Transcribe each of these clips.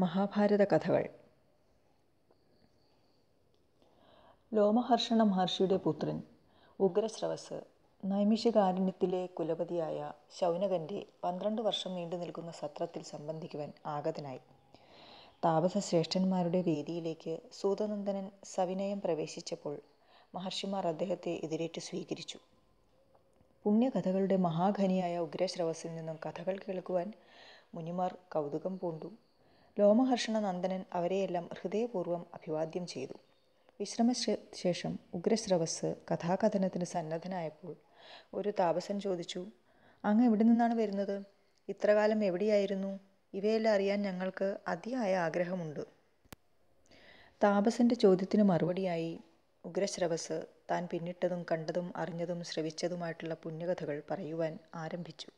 മഹാഭാരത കഥകൾ ലോമഹർഷണ മഹർഷിയുടെ പുത്രൻ ഉഗ്രശ്രവസ് നൈമിഷകാരുണ്യത്തിലെ കുലപതിയായ ശൗനകൻ്റെ പന്ത്രണ്ട് വർഷം നീണ്ടു നിൽക്കുന്ന സത്രത്തിൽ സംബന്ധിക്കുവാൻ ആഗതനായി താപസശ്രേഷ്ഠന്മാരുടെ വേദിയിലേക്ക് സൂതനന്ദനൻ സവിനയം പ്രവേശിച്ചപ്പോൾ മഹർഷിമാർ അദ്ദേഹത്തെ എതിരേറ്റ് സ്വീകരിച്ചു പുണ്യകഥകളുടെ മഹാഖനിയായ ഉഗ്രശ്രവസിൽ നിന്നും കഥകൾ കേൾക്കുവാൻ മുനിമാർ കൗതുകം പൂണ്ടു ലോമഹർഷണ നന്ദനൻ അവരെയെല്ലാം ഹൃദയപൂർവ്വം അഭിവാദ്യം ചെയ്തു വിശ്രമശേഷം ഉഗ്രശ്രവസ് കഥാകഥനത്തിന് സന്നദ്ധനായപ്പോൾ ഒരു താപസൻ ചോദിച്ചു അങ്ങ് എവിടെ നിന്നാണ് വരുന്നത് ഇത്രകാലം എവിടെയായിരുന്നു ഇവയെല്ലാം അറിയാൻ ഞങ്ങൾക്ക് അതിയായ ആഗ്രഹമുണ്ട് താപസന്റെ ചോദ്യത്തിന് മറുപടിയായി ഉഗ്രശ്രവസ് താൻ പിന്നിട്ടതും കണ്ടതും അറിഞ്ഞതും ശ്രവിച്ചതുമായിട്ടുള്ള പുണ്യകഥകൾ പറയുവാൻ ആരംഭിച്ചു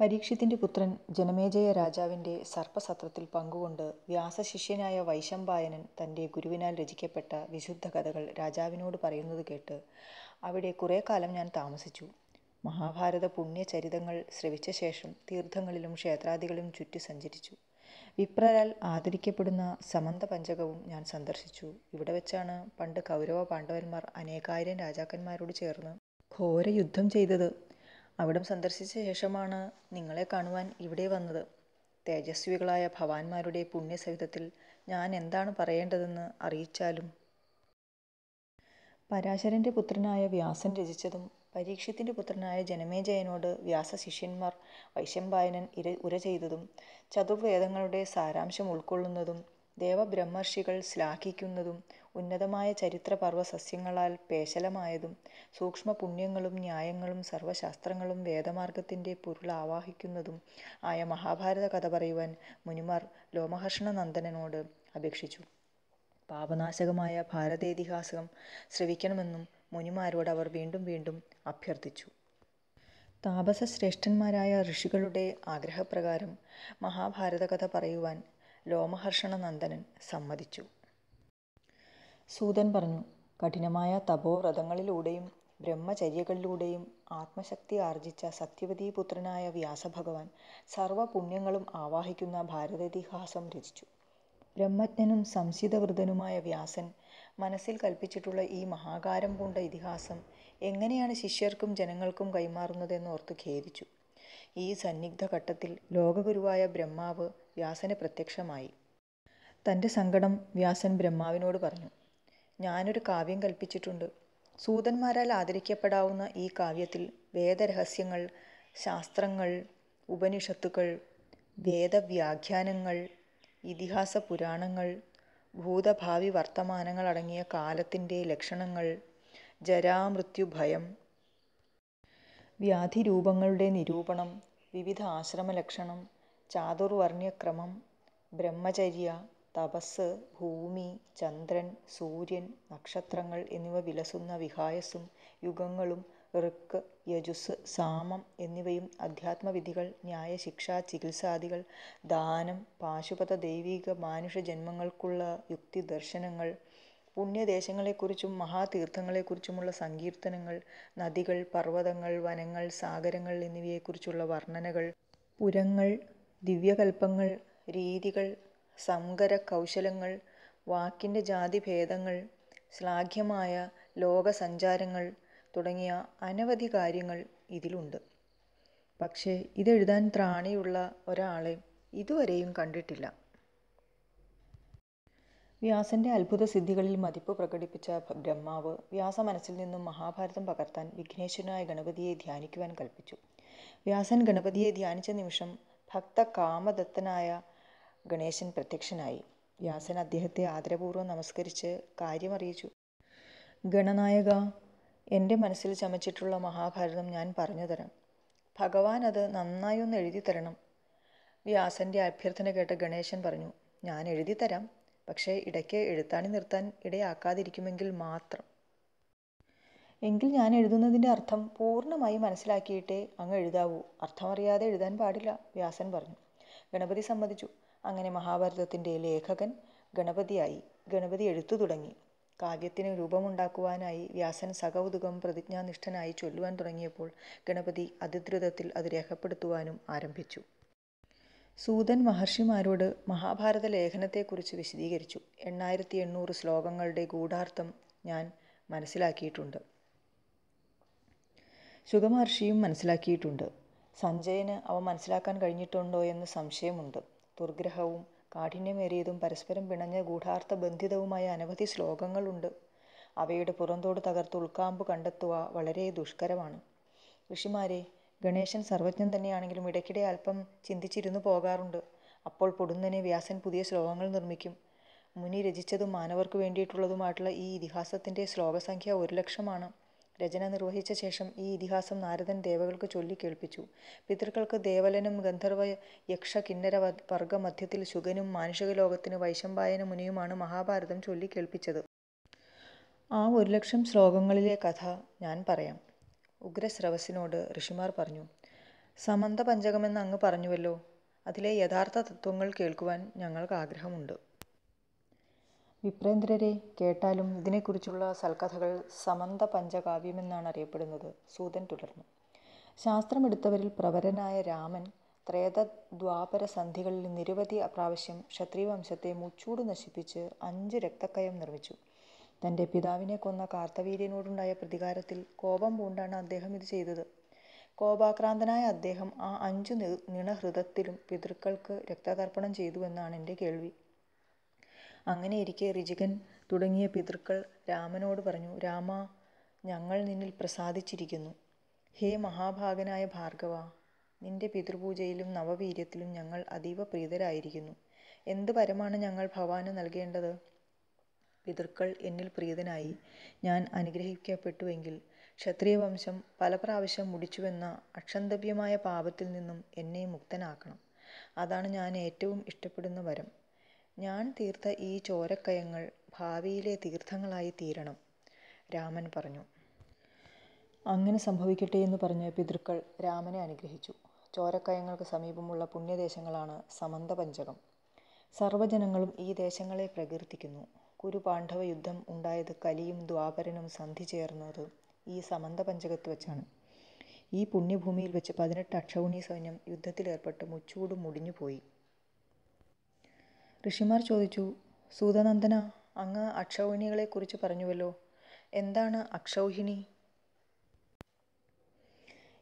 പരീക്ഷത്തിൻ്റെ പുത്രൻ ജനമേജയ രാജാവിൻ്റെ സർപ്പസത്രത്തിൽ പങ്കുകൊണ്ട് വ്യാസശിഷ്യനായ വൈശമ്പായനൻ തൻ്റെ ഗുരുവിനാൽ രചിക്കപ്പെട്ട വിശുദ്ധ കഥകൾ രാജാവിനോട് പറയുന്നത് കേട്ട് അവിടെ കുറേ കാലം ഞാൻ താമസിച്ചു മഹാഭാരത പുണ്യചരിതങ്ങൾ ശ്രവിച്ച ശേഷം തീർത്ഥങ്ങളിലും ക്ഷേത്രാദികളും ചുറ്റി സഞ്ചരിച്ചു വിപ്രരാൽ ആദരിക്കപ്പെടുന്ന സമന്ത പഞ്ചകവും ഞാൻ സന്ദർശിച്ചു ഇവിടെ വെച്ചാണ് പണ്ട് കൗരവ പാണ്ഡവന്മാർ അനേകായിരം രാജാക്കന്മാരോട് ചേർന്ന് ഘോര യുദ്ധം ചെയ്തത് അവിടം സന്ദർശിച്ച ശേഷമാണ് നിങ്ങളെ കാണുവാൻ ഇവിടെ വന്നത് തേജസ്വികളായ ഭവാന്മാരുടെ പുണ്യസവിധത്തിൽ ഞാൻ എന്താണ് പറയേണ്ടതെന്ന് അറിയിച്ചാലും പരാശരൻ്റെ പുത്രനായ വ്യാസൻ രചിച്ചതും പരീക്ഷത്തിൻ്റെ പുത്രനായ ജനമേജയനോട് ശിഷ്യന്മാർ വൈശമ്പായനൻ ഇര ഉര ചെയ്തതും ചതുർവേദങ്ങളുടെ സാരാംശം ഉൾക്കൊള്ളുന്നതും ദേവബ്രഹ്മർഷികൾ ശ്ലാഘിക്കുന്നതും ഉന്നതമായ ചരിത്രപർവ്വ സസ്യങ്ങളാൽ പേശലമായതും സൂക്ഷ്മ പുണ്യങ്ങളും ന്യായങ്ങളും സർവ്വശാസ്ത്രങ്ങളും വേദമാർഗ്ഗത്തിന്റെ ആവാഹിക്കുന്നതും ആയ മഹാഭാരത കഥ പറയുവാൻ മുനിമാർ നന്ദനോട് അപേക്ഷിച്ചു പാപനാശകമായ ഭാരതേതിഹാസം ശ്രവിക്കണമെന്നും മുനിമാരോട് അവർ വീണ്ടും വീണ്ടും അഭ്യർത്ഥിച്ചു താപസശ്രേഷ്ഠന്മാരായ ഋഷികളുടെ ആഗ്രഹപ്രകാരം മഹാഭാരത കഥ പറയുവാൻ ലോമഹർഷണ നന്ദനൻ സമ്മതിച്ചു സൂതൻ പറഞ്ഞു കഠിനമായ തപോവ്രതങ്ങളിലൂടെയും ബ്രഹ്മചര്യകളിലൂടെയും ആത്മശക്തി ആർജിച്ച പുത്രനായ വ്യാസഭഗവാൻ സർവ്വപുണ്യങ്ങളും ആവാഹിക്കുന്ന ഭാരതതിഹാസം രചിച്ചു ബ്രഹ്മജ്ഞനും സംശിതവൃതനുമായ വ്യാസൻ മനസ്സിൽ കൽപ്പിച്ചിട്ടുള്ള ഈ മഹാകാരം പൂണ്ട ഇതിഹാസം എങ്ങനെയാണ് ശിഷ്യർക്കും ജനങ്ങൾക്കും ഓർത്ത് ഖേദിച്ചു ഈ സന്നിഗ്ധ ഘട്ടത്തിൽ ലോകഗുരുവായ ബ്രഹ്മാവ് വ്യാസന് പ്രത്യക്ഷമായി തൻ്റെ സങ്കടം വ്യാസൻ ബ്രഹ്മാവിനോട് പറഞ്ഞു ഞാനൊരു കാവ്യം കൽപ്പിച്ചിട്ടുണ്ട് സൂതന്മാരാൽ ആദരിക്കപ്പെടാവുന്ന ഈ കാവ്യത്തിൽ വേദരഹസ്യങ്ങൾ ശാസ്ത്രങ്ങൾ ഉപനിഷത്തുക്കൾ വേദവ്യാഖ്യാനങ്ങൾ ഇതിഹാസ പുരാണങ്ങൾ ഭൂതഭാവി വർത്തമാനങ്ങൾ അടങ്ങിയ കാലത്തിൻ്റെ ലക്ഷണങ്ങൾ ജരാമൃത്യുഭയം വ്യാധിരൂപങ്ങളുടെ നിരൂപണം വിവിധ ആശ്രമലക്ഷണം ചാതുർവർണ്ണ്യക്രമം ബ്രഹ്മചര്യ തപസ്സ് ഭൂമി ചന്ദ്രൻ സൂര്യൻ നക്ഷത്രങ്ങൾ എന്നിവ വിലസുന്ന വിഹായസും യുഗങ്ങളും ഋക്ക് യജുസ് സാമം എന്നിവയും അധ്യാത്മവിധികൾ ന്യായശിക്ഷ ചികിത്സാദികൾ ദാനം പാശുപത ദൈവീക മാനുഷ ജന്മങ്ങൾക്കുള്ള യുക്തി ദർശനങ്ങൾ പുണ്യദേശങ്ങളെക്കുറിച്ചും മഹാതീർത്ഥങ്ങളെക്കുറിച്ചുമുള്ള സങ്കീർത്തനങ്ങൾ നദികൾ പർവ്വതങ്ങൾ വനങ്ങൾ സാഗരങ്ങൾ എന്നിവയെക്കുറിച്ചുള്ള വർണ്ണനകൾ പുരങ്ങൾ ദിവ്യകൽപ്പങ്ങൾ രീതികൾ സങ്കര കൗശലങ്ങൾ വാക്കിൻ്റെ ജാതിഭേദങ്ങൾ ശ്ലാഘ്യമായ ലോകസഞ്ചാരങ്ങൾ തുടങ്ങിയ അനവധി കാര്യങ്ങൾ ഇതിലുണ്ട് പക്ഷേ ഇതെഴുതാൻ ത്രാണിയുള്ള ഒരാളെ ഇതുവരെയും കണ്ടിട്ടില്ല വ്യാസന്റെ അത്ഭുത സിദ്ധികളിൽ മതിപ്പ് പ്രകടിപ്പിച്ച ബ്രഹ്മാവ് വ്യാസ മനസ്സിൽ നിന്നും മഹാഭാരതം പകർത്താൻ വിഘ്നേശ്വരനായ ഗണപതിയെ ധ്യാനിക്കുവാൻ കൽപ്പിച്ചു വ്യാസൻ ഗണപതിയെ ധ്യാനിച്ച നിമിഷം ഭക്ത കാമദത്തനായ ഗണേശൻ പ്രത്യക്ഷനായി വ്യാസൻ അദ്ദേഹത്തെ ആദരപൂർവ്വം നമസ്കരിച്ച് കാര്യമറിയിച്ചു ഗണനായക എൻ്റെ മനസ്സിൽ ചമച്ചിട്ടുള്ള മഹാഭാരതം ഞാൻ പറഞ്ഞു തരാം ഭഗവാൻ അത് നന്നായി ഒന്ന് എഴുതി തരണം വ്യാസൻ്റെ അഭ്യർത്ഥന കേട്ട ഗണേശൻ പറഞ്ഞു ഞാൻ എഴുതി തരാം പക്ഷേ ഇടയ്ക്ക് എഴുത്താണി നിർത്താൻ ഇടയാക്കാതിരിക്കുമെങ്കിൽ മാത്രം എങ്കിൽ ഞാൻ എഴുതുന്നതിൻ്റെ അർത്ഥം പൂർണ്ണമായി മനസ്സിലാക്കിയിട്ടേ അങ്ങ് എഴുതാവൂ അർത്ഥമറിയാതെ എഴുതാൻ പാടില്ല വ്യാസൻ പറഞ്ഞു ഗണപതി സമ്മതിച്ചു അങ്ങനെ മഹാഭാരതത്തിൻ്റെ ലേഖകൻ ഗണപതിയായി ഗണപതി എഴുത്തു തുടങ്ങി കാവ്യത്തിന് രൂപമുണ്ടാക്കുവാനായി വ്യാസൻ സകൗതുകം പ്രതിജ്ഞാനിഷ്ഠനായി ചൊല്ലുവാൻ തുടങ്ങിയപ്പോൾ ഗണപതി അതിദ്രുതത്തിൽ അത് രേഖപ്പെടുത്തുവാനും ആരംഭിച്ചു സൂതൻ മഹർഷിമാരോട് മഹാഭാരത ലേഖനത്തെക്കുറിച്ച് വിശദീകരിച്ചു എണ്ണായിരത്തി എണ്ണൂറ് ശ്ലോകങ്ങളുടെ ഗൂഢാർത്ഥം ഞാൻ മനസ്സിലാക്കിയിട്ടുണ്ട് ശുഗമഹർഷിയും മനസ്സിലാക്കിയിട്ടുണ്ട് സഞ്ജയന് അവ മനസ്സിലാക്കാൻ കഴിഞ്ഞിട്ടുണ്ടോ എന്ന് സംശയമുണ്ട് ദുർഗ്രഹവും കാഠിന്യമേറിയതും പരസ്പരം പിണഞ്ഞ ഗൂഢാർത്ഥ ബന്ധിതവുമായ അനവധി ശ്ലോകങ്ങളുണ്ട് അവയുടെ പുറന്തോട് തകർത്ത് ഉൾക്കാമ്പ് കണ്ടെത്തുക വളരെ ദുഷ്കരമാണ് ഋഷിമാരെ ഗണേശൻ സർവജ്ഞൻ തന്നെയാണെങ്കിലും ഇടയ്ക്കിടെ അല്പം ചിന്തിച്ചിരുന്നു പോകാറുണ്ട് അപ്പോൾ പൊടുന്നനെ വ്യാസൻ പുതിയ ശ്ലോകങ്ങൾ നിർമ്മിക്കും മുനി രചിച്ചതും മാനവർക്ക് വേണ്ടിയിട്ടുള്ളതുമായിട്ടുള്ള ഈ ഇതിഹാസത്തിൻ്റെ ശ്ലോകസംഖ്യ ഒരു ലക്ഷമാണ് രചന നിർവഹിച്ച ശേഷം ഈ ഇതിഹാസം നാരദൻ ദേവകൾക്ക് ചൊല്ലിക്കേൾപ്പിച്ചു പിതൃക്കൾക്ക് ദേവലനും ഗന്ധർവ യക്ഷ കിന്നര വർഗ മധ്യത്തിൽ ശുഗനും മാനുഷിക ലോകത്തിന് വൈശമ്പായന മുനിയുമാണ് മഹാഭാരതം ചൊല്ലിക്കേൾപ്പിച്ചത് ആ ഒരു ലക്ഷം ശ്ലോകങ്ങളിലെ കഥ ഞാൻ പറയാം ഉഗ്രശ്രവസിനോട് ഋഷിമാർ പറഞ്ഞു സമന്ത പഞ്ചകമെന്ന് അങ്ങ് പറഞ്ഞുവല്ലോ അതിലെ യഥാർത്ഥ തത്വങ്ങൾ കേൾക്കുവാൻ ഞങ്ങൾക്ക് ആഗ്രഹമുണ്ട് വിപ്രേന്ദ്രരെ കേട്ടാലും ഇതിനെക്കുറിച്ചുള്ള സൽക്കഥകൾ സമന്ത പഞ്ചകാവ്യമെന്നാണ് അറിയപ്പെടുന്നത് സൂതൻ തുടർന്നു ശാസ്ത്രമെടുത്തവരിൽ പ്രവരനായ രാമൻ ത്രേതദ്വാപര ദ്വാപര സന്ധികളിൽ നിരവധി അപ്രാവശ്യം ക്ഷത്രിയവംശത്തെ മുച്ചൂട് നശിപ്പിച്ച് അഞ്ച് രക്തക്കയം നിർമ്മിച്ചു തൻ്റെ പിതാവിനെ കൊന്ന കാർത്തവീര്യനോടുണ്ടായ പ്രതികാരത്തിൽ കോപം പൂണ്ടാണ് അദ്ദേഹം ഇത് ചെയ്തത് കോപാക്രാന്തനായ അദ്ദേഹം ആ അഞ്ചു നിണഹൃതത്തിലും പിതൃക്കൾക്ക് രക്തതർപ്പണം ചെയ്തുവെന്നാണ് എൻ്റെ കേൾവി അങ്ങനെയിരിക്കെ ഋജികൻ തുടങ്ങിയ പിതൃക്കൾ രാമനോട് പറഞ്ഞു രാമ ഞങ്ങൾ നിന്നിൽ പ്രസാദിച്ചിരിക്കുന്നു ഹേ മഹാഭാഗനായ ഭാർഗവ നിന്റെ പിതൃപൂജയിലും നവവീര്യത്തിലും ഞങ്ങൾ അതീവ പ്രീതരായിരിക്കുന്നു എന്ത് വരമാണ് ഞങ്ങൾ ഭവാന് നൽകേണ്ടത് പിതൃക്കൾ എന്നിൽ പ്രീതനായി ഞാൻ അനുഗ്രഹിക്കപ്പെട്ടുവെങ്കിൽ ക്ഷത്രിയവംശം പല പ്രാവശ്യം മുടിച്ചുവെന്ന അക്ഷന്തവ്യമായ പാപത്തിൽ നിന്നും എന്നെ മുക്തനാക്കണം അതാണ് ഞാൻ ഏറ്റവും ഇഷ്ടപ്പെടുന്ന വരം ഞാൻ തീർത്ത ഈ ചോരക്കയങ്ങൾ ഭാവിയിലെ തീർത്ഥങ്ങളായി തീരണം രാമൻ പറഞ്ഞു അങ്ങനെ സംഭവിക്കട്ടെ എന്ന് പറഞ്ഞ് പിതൃക്കൾ രാമനെ അനുഗ്രഹിച്ചു ചോരക്കയങ്ങൾക്ക് സമീപമുള്ള പുണ്യദേശങ്ങളാണ് സമന്തപഞ്ചകം സർവ്വജനങ്ങളും ഈ ദേശങ്ങളെ പ്രകീർത്തിക്കുന്നു കുരുപാണ്ഡവ യുദ്ധം ഉണ്ടായത് കലിയും ദ്വാപരനും സന്ധി ചേർന്നത് ഈ പഞ്ചകത്ത് വെച്ചാണ് ഈ പുണ്യഭൂമിയിൽ വെച്ച് പതിനെട്ട് അക്ഷൗണി സൈന്യം യുദ്ധത്തിലേർപ്പെട്ട് മുച്ചൂടും മുടിഞ്ഞുപോയി ഋഷിമാർ ചോദിച്ചു സൂതനന്ദന അങ്ങ് അക്ഷൗഹിണികളെക്കുറിച്ച് പറഞ്ഞുവല്ലോ എന്താണ് അക്ഷൗഹിണി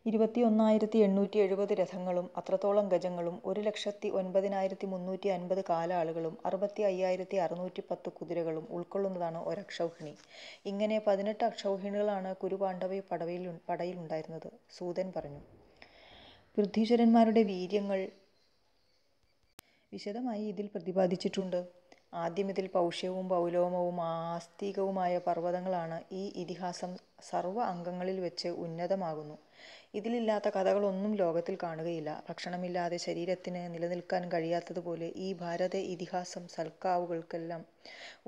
ഇരുപത്തിയൊന്നായിരത്തി എണ്ണൂറ്റി എഴുപത് രഥങ്ങളും അത്രത്തോളം ഗജങ്ങളും ഒരു ലക്ഷത്തി ഒൻപതിനായിരത്തി മുന്നൂറ്റി അൻപത് കാലാളുകളും അറുപത്തി അയ്യായിരത്തി അറുന്നൂറ്റി പത്ത് കുതിരകളും ഉൾക്കൊള്ളുന്നതാണ് ഒരക്ഷൗഹിണി ഇങ്ങനെ പതിനെട്ട് അക്ഷൗഹിണികളാണ് കുരുപാണ്ഡവ പടവയിൽ പടയിലുണ്ടായിരുന്നത് സൂതൻ പറഞ്ഞു പൃഥ്വീശ്വരന്മാരുടെ വീര്യങ്ങൾ വിശദമായി ഇതിൽ പ്രതിപാദിച്ചിട്ടുണ്ട് ആദ്യം ഇതിൽ പൗഷ്യവും പൗലോമവും ആസ്തികവുമായ പർവ്വതങ്ങളാണ് ഈ ഇതിഹാസം സർവ്വ അംഗങ്ങളിൽ വെച്ച് ഉന്നതമാകുന്നു ഇതിലില്ലാത്ത കഥകളൊന്നും ലോകത്തിൽ കാണുകയില്ല ഭക്ഷണമില്ലാതെ ശരീരത്തിന് നിലനിൽക്കാൻ കഴിയാത്തതുപോലെ ഈ ഭാരത ഇതിഹാസം സൽക്കാവുകൾക്കെല്ലാം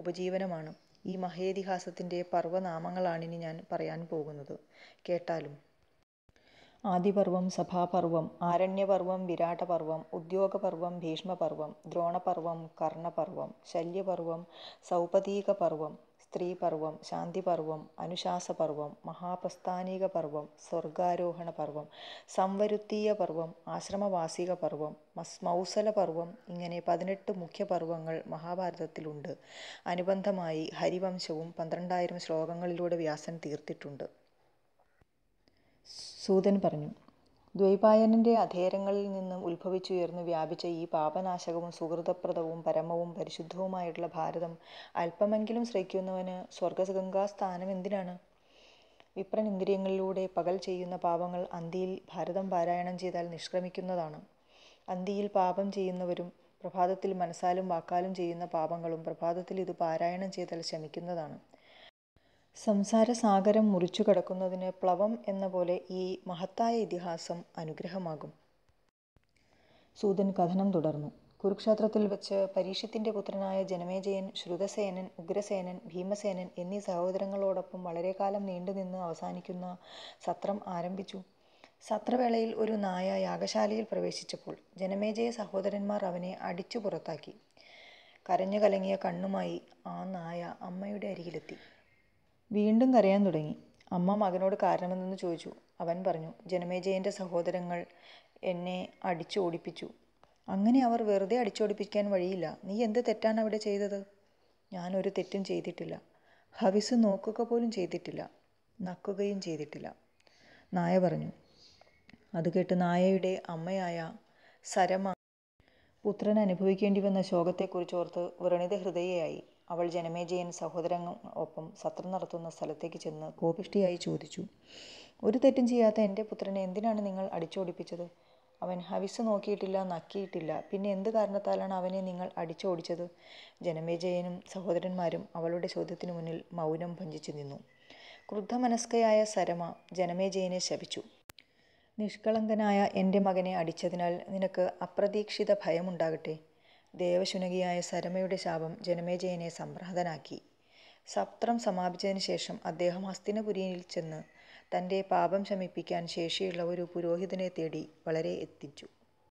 ഉപജീവനമാണ് ഈ മഹേതിഹാസത്തിൻ്റെ പർവ്വനാമങ്ങളാണിനി ഞാൻ പറയാൻ പോകുന്നത് കേട്ടാലും ആദിപർവം സഭാപർവം ആരണ്യപർവം വിരാടപർവം ഉദ്യോഗപർവം ഭീഷ്മപർവം ദ്രോണപർവം കർണപർവം ശല്യപർവം സൗപതീകപർവം സ്ത്രീപർവം ശാന്തിപർവം അനുശാസപർവം മഹാപ്രസ്ഥാനിക പർവം സ്വർഗാരോഹണ പർവം സംവരുത്തീയ പർവം ആശ്രമവാസിക പർവം മൗസല പർവം ഇങ്ങനെ പതിനെട്ട് മുഖ്യപർവങ്ങൾ മഹാഭാരതത്തിലുണ്ട് അനുബന്ധമായി ഹരിവംശവും പന്ത്രണ്ടായിരം ശ്ലോകങ്ങളിലൂടെ വ്യാസൻ തീർത്തിട്ടുണ്ട് സൂതൻ പറഞ്ഞു ദ്വൈപായനന്റെ അധേരങ്ങളിൽ നിന്നും ഉത്ഭവിച്ചുയർന്നു വ്യാപിച്ച ഈ പാപനാശകവും സുഹൃതപ്രദവും പരമവും പരിശുദ്ധവുമായിട്ടുള്ള ഭാരതം അല്പമെങ്കിലും ശ്രയിക്കുന്നവന് സ്വർഗഗംഗാ സ്ഥാനം എന്തിനാണ് വിപ്രൻ ഇന്ദ്രിയങ്ങളിലൂടെ പകൽ ചെയ്യുന്ന പാപങ്ങൾ അന്തിയിൽ ഭാരതം പാരായണം ചെയ്താൽ നിഷ്ക്രമിക്കുന്നതാണ് അന്തിയിൽ പാപം ചെയ്യുന്നവരും പ്രഭാതത്തിൽ മനസ്സാലും വാക്കാലും ചെയ്യുന്ന പാപങ്ങളും പ്രഭാതത്തിൽ ഇത് പാരായണം ചെയ്താൽ ശമിക്കുന്നതാണ് സംസാരസാഗരം മുറിച്ചു കടക്കുന്നതിന് പ്ലവം എന്ന പോലെ ഈ മഹത്തായ ഇതിഹാസം അനുഗ്രഹമാകും സൂതൻ കഥനം തുടർന്നു കുരുക്ഷേത്രത്തിൽ വെച്ച് പരീക്ഷത്തിൻ്റെ പുത്രനായ ജനമേജയൻ ശ്രുതസേനൻ ഉഗ്രസേനൻ ഭീമസേനൻ എന്നീ സഹോദരങ്ങളോടൊപ്പം കാലം നീണ്ടുനിന്ന് അവസാനിക്കുന്ന സത്രം ആരംഭിച്ചു സത്രവേളയിൽ ഒരു നായ യാഗശാലയിൽ പ്രവേശിച്ചപ്പോൾ ജനമേജയ സഹോദരന്മാർ അവനെ അടിച്ചു പുറത്താക്കി കരഞ്ഞു കലങ്ങിയ കണ്ണുമായി ആ നായ അമ്മയുടെ അരികിലെത്തി വീണ്ടും കരയാൻ തുടങ്ങി അമ്മ മകനോട് കാരണമെന്ന് ചോദിച്ചു അവൻ പറഞ്ഞു ജനമേജയൻ്റെ സഹോദരങ്ങൾ എന്നെ ഓടിപ്പിച്ചു അങ്ങനെ അവർ വെറുതെ അടിച്ചോടിപ്പിക്കാൻ വഴിയില്ല നീ എന്ത് തെറ്റാണ് അവിടെ ചെയ്തത് ഞാനൊരു തെറ്റും ചെയ്തിട്ടില്ല ഹവിസ് നോക്കുക പോലും ചെയ്തിട്ടില്ല നക്കുകയും ചെയ്തിട്ടില്ല നായ പറഞ്ഞു അത് കേട്ട് നായയുടെ അമ്മയായ സരമ പുത്രൻ അനുഭവിക്കേണ്ടി വന്ന ഓർത്ത് വ്രണിത ഹൃദയയായി അവൾ ജനമേജയൻ ഒപ്പം സത്രം നടത്തുന്ന സ്ഥലത്തേക്ക് ചെന്ന് കോപിഷ്ടിയായി ചോദിച്ചു ഒരു തെറ്റും ചെയ്യാത്ത എൻ്റെ പുത്രനെ എന്തിനാണ് നിങ്ങൾ അടിച്ചോടിപ്പിച്ചത് അവൻ ഹവിസ് നോക്കിയിട്ടില്ല നക്കിയിട്ടില്ല പിന്നെ എന്ത് കാരണത്താലാണ് അവനെ നിങ്ങൾ അടിച്ചോടിച്ചത് ജനമേജയനും സഹോദരന്മാരും അവളുടെ ചോദ്യത്തിനു മുന്നിൽ മൗനം ഭഞ്ചിച്ചു നിന്നു ക്രുദ്ധമനസ്കയായ സരമ ജനമേജയനെ ശപിച്ചു നിഷ്കളങ്കനായ എൻ്റെ മകനെ അടിച്ചതിനാൽ നിനക്ക് അപ്രതീക്ഷിത ഭയമുണ്ടാകട്ടെ ദേവശുനകിയായ സരമയുടെ ശാപം ജനമേജയനെ സമ്പ്രഹതനാക്കി സപ്ത്രം സമാപിച്ചതിന് ശേഷം അദ്ദേഹം ഹസ്തിനപുരിയിൽ ചെന്ന് തൻ്റെ പാപം ശമിപ്പിക്കാൻ ശേഷിയുള്ള ഒരു പുരോഹിതനെ തേടി വളരെ എത്തിച്ചു